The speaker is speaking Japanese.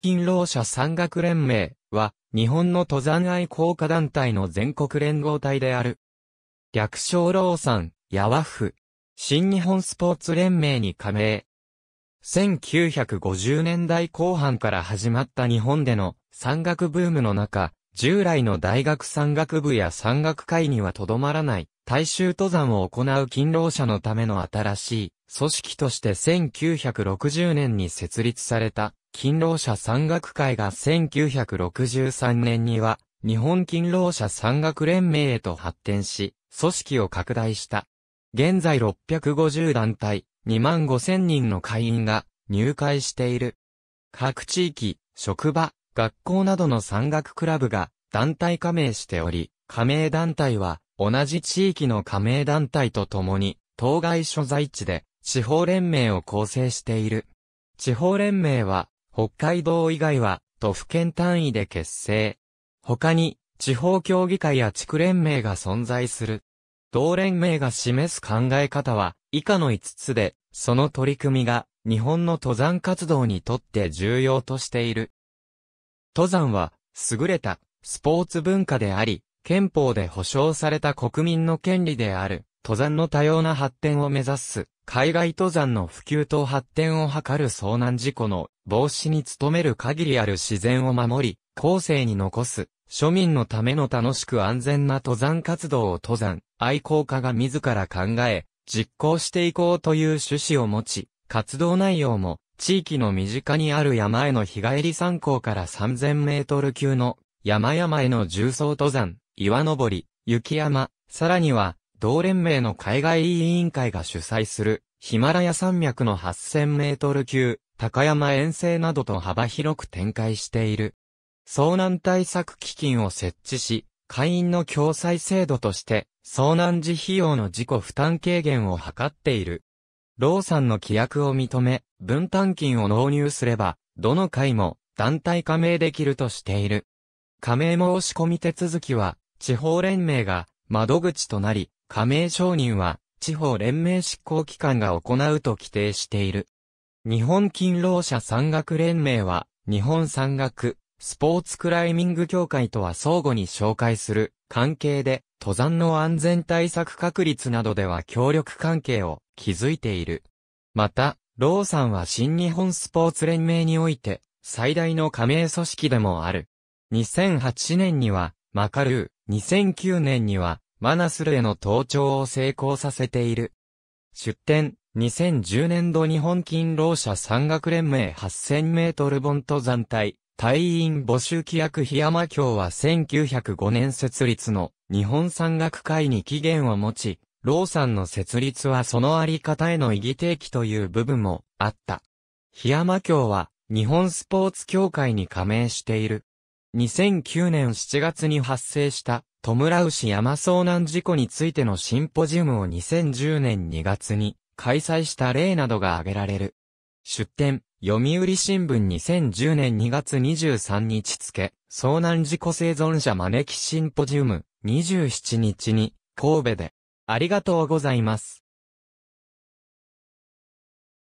勤労者山岳連盟は、日本の登山愛好家団体の全国連合体である。略称老山、ヤワフ。新日本スポーツ連盟に加盟。1950年代後半から始まった日本での山岳ブームの中、従来の大学山岳部や山岳会にはとどまらない、大衆登山を行う勤労者のための新しい組織として1960年に設立された勤労者山岳会が1963年には、日本勤労者山岳連盟へと発展し、組織を拡大した。現在650団体、2万5000人の会員が入会している。各地域、職場、学校などの山岳クラブが団体加盟しており、加盟団体は同じ地域の加盟団体とともに、当該所在地で地方連盟を構成している。地方連盟は北海道以外は都府県単位で結成。他に、地方協議会や地区連盟が存在する。同連盟が示す考え方は、以下の5つで、その取り組みが、日本の登山活動にとって重要としている。登山は、優れた、スポーツ文化であり、憲法で保障された国民の権利である、登山の多様な発展を目指す、海外登山の普及と発展を図る遭難事故の防止に努める限りある自然を守り、後世に残す、庶民のための楽しく安全な登山活動を登山、愛好家が自ら考え、実行していこうという趣旨を持ち、活動内容も、地域の身近にある山への日帰り参考から3000メートル級の山々への重層登山、岩登り、雪山、さらには、同連盟の海外委員会が主催するヒマラヤ山脈の8000メートル級、高山遠征などと幅広く展開している。遭難対策基金を設置し、会員の共済制度として、遭難時費用の自己負担軽減を図っている。ローさんの規約を認め、分担金を納入すれば、どの会も団体加盟できるとしている。加盟申込手続きは、地方連盟が窓口となり、加盟承認は地方連盟執行機関が行うと規定している。日本勤労者山岳連盟は、日本山岳、スポーツクライミング協会とは相互に紹介する関係で、登山の安全対策確立などでは協力関係を築いている。また、ローさんは新日本スポーツ連盟において、最大の加盟組織でもある。2008年には、マカルー、2009年には、マナスルへの登頂を成功させている。出展、2010年度日本勤労者山岳連盟8000メートル本登山隊、隊員募集規約檜山協は1905年設立の日本山岳会に期限を持ち、老さんの設立はそのあり方への意義提起という部分もあった。檜山協は日本スポーツ協会に加盟している。2009年7月に発生したトムラウシ山遭難事故についてのシンポジウムを2010年2月に開催した例などが挙げられる。出典、読売新聞2010年2月23日付、遭難事故生存者招きシンポジウム27日に神戸で。ありがとうございます。